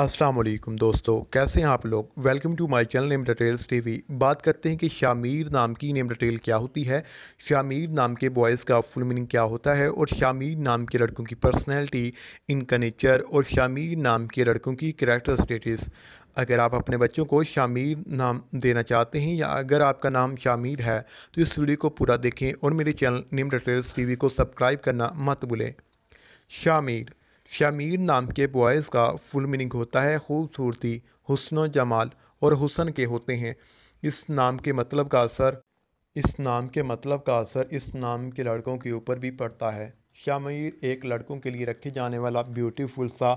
अस्सलाम वालेकुम दोस्तों कैसे हैं आप लोग welcome to my channel name details TV बात करते हैं कि शामीर नाम की नेम डिटेल क्या होती है शामीर नाम के बॉयज़ का फुल मीनिंग क्या होता है और शामीर नाम के लड़कों की पर्सनैलिटी इनका नेचर और शामीर नाम के लड़कों की करेक्टर स्टेटस अगर आप अपने बच्चों को शामीर नाम देना चाहते हैं या अगर आपका नाम शामीर है तो इस वीडियो को पूरा देखें और मेरे चैनल नेम डिटेल्स टी को सब्सक्राइब करना मत भूलें शामीर शमीर नाम के बॉयज़ का फुल मीनिंग होता है खूबसूरती हसन जमाल और हुसन के होते हैं इस नाम के मतलब का असर इस नाम के मतलब का असर इस नाम के लड़कों के ऊपर भी पड़ता है शमीर एक लड़कों के लिए रखे जाने वाला ब्यूटीफुल सा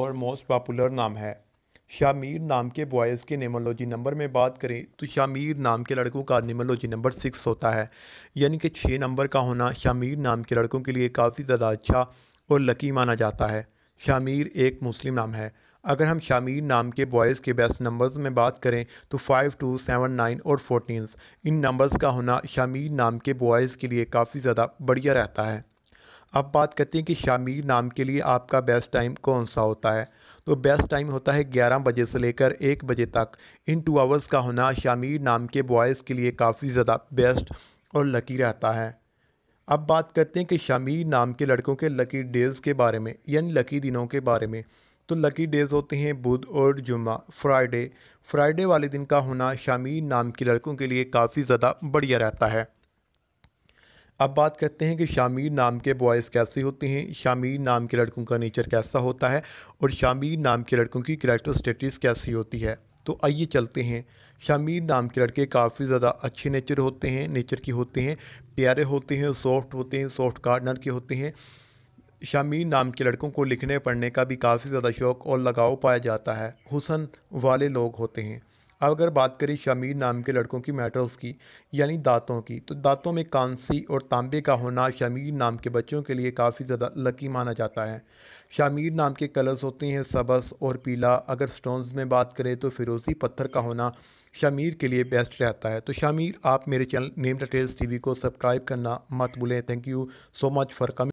और मोस्ट पॉपुलर नाम है शमीर नाम के बॉयज़ के नेमोलॉजी नंबर में बात करें तो शमीर नाम के लड़कों का नेमोलॉजी नंबर सिक्स होता है यानी कि छः नंबर का होना शमीर नाम के लड़कों के लिए काफ़ी ज़्यादा अच्छा को लकी माना जाता है शामीर एक मुस्लिम नाम है अगर हम शामीर नाम के बॉयज़ के बेस्ट नंबर्स में बात करें तो फ़ाइव टू सेवन नाइन और फोर्टीन इन नंबर्स का होना शामीर नाम के बॉयज़ के लिए काफ़ी ज़्यादा बढ़िया रहता है अब बात करते हैं कि शामीर नाम के लिए आपका बेस्ट टाइम कौन सा होता है तो बेस्ट टाइम होता है 11 बजे से लेकर 1 बजे तक इन टू आवर्स का होना शामीर नाम के बॉयज़ के लिए काफ़ी ज़्यादा बेस्ट और लकी रहता है अब बात करते हैं कि शामी नाम के लड़कों के लकी डेज़ के बारे में यानी लकी दिनों के बारे में तो लकी डेज़ होते हैं बुध और जुम्मा फ्राइडे फ्राइडे वाले दिन का होना शामी नाम के लड़कों के लिए काफ़ी ज़्यादा बढ़िया रहता है अब बात करते हैं कि शामी नाम के बॉयज़ कैसे होते हैं शामी नाम के लड़कों का नेचर कैसा होता है और शामी नाम के लड़कों की करेक्टर स्टेटिस कैसी होती है तो आइए चलते हैं शामीर नाम के लड़के काफ़ी ज़्यादा अच्छे नेचर होते हैं नेचर के होते हैं प्यारे होते हैं सॉफ्ट होते हैं सॉफ्ट गार्डनर के होते हैं शामीर नाम के लड़कों को लिखने पढ़ने का भी काफ़ी ज़्यादा शौक़ और लगाव पाया जाता है हुसन वाले लोग होते हैं अब अगर बात करें शमीर नाम के लड़कों की मैटर्स की यानी दांतों की तो दांतों में कांसी और तांबे का होना शमीर नाम के बच्चों के लिए काफ़ी ज़्यादा लकी माना जाता है शमीर नाम के कलर्स होते हैं सबस और पीला अगर स्टोन्स में बात करें तो फिरोज़ी पत्थर का होना शमीर के लिए बेस्ट रहता है तो शमीर आप मेरे चैनल नेम डिटेल्स टी को सब्सक्राइब करना मत भूलें thank you so much for coming